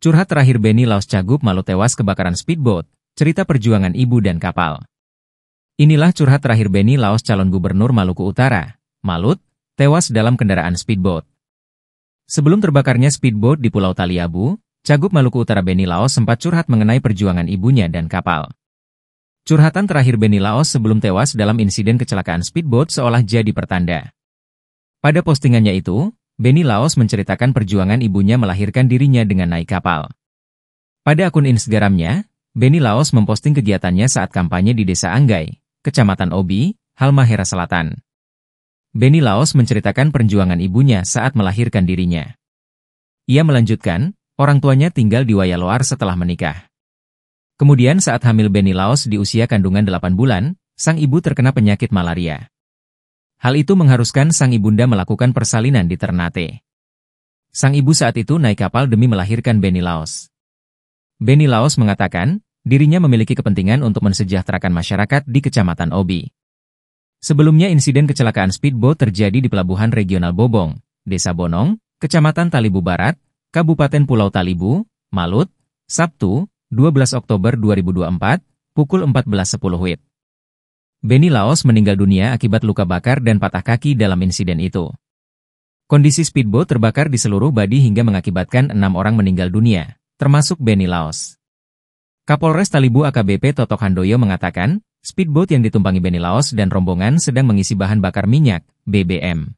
Curhat terakhir Benny Laos Cagup malu tewas kebakaran speedboat, cerita perjuangan ibu dan kapal. Inilah curhat terakhir Benny Laos calon gubernur Maluku Utara, Malut, tewas dalam kendaraan speedboat. Sebelum terbakarnya speedboat di Pulau Taliabu, Cagup Maluku Utara Benny Laos sempat curhat mengenai perjuangan ibunya dan kapal. Curhatan terakhir Benny Laos sebelum tewas dalam insiden kecelakaan speedboat seolah jadi pertanda. Pada postingannya itu, Benny Laos menceritakan perjuangan ibunya melahirkan dirinya dengan naik kapal. Pada akun Instagramnya, Benny Laos memposting kegiatannya saat kampanye di Desa Anggai, Kecamatan Obi, Halmahera Selatan. Benny Laos menceritakan perjuangan ibunya saat melahirkan dirinya. Ia melanjutkan, orang tuanya tinggal di Wayaloar setelah menikah. Kemudian saat hamil Benny Laos di usia kandungan 8 bulan, sang ibu terkena penyakit malaria. Hal itu mengharuskan sang ibunda melakukan persalinan di Ternate. Sang ibu saat itu naik kapal demi melahirkan Beni Laos. Beni Laos mengatakan, dirinya memiliki kepentingan untuk mensejahterakan masyarakat di Kecamatan Obi. Sebelumnya insiden kecelakaan speedboat terjadi di pelabuhan regional Bobong, Desa Bonong, Kecamatan Talibu Barat, Kabupaten Pulau Talibu, Malut, Sabtu, 12 Oktober 2024, pukul 14.10 WIB. Benny Laos meninggal dunia akibat luka bakar dan patah kaki dalam insiden itu. Kondisi speedboat terbakar di seluruh Badi hingga mengakibatkan enam orang meninggal dunia, termasuk Benny Laos. Kapolres Talibu AKBP Totok Handoyo mengatakan, speedboat yang ditumpangi Benny Laos dan rombongan sedang mengisi bahan bakar minyak, BBM.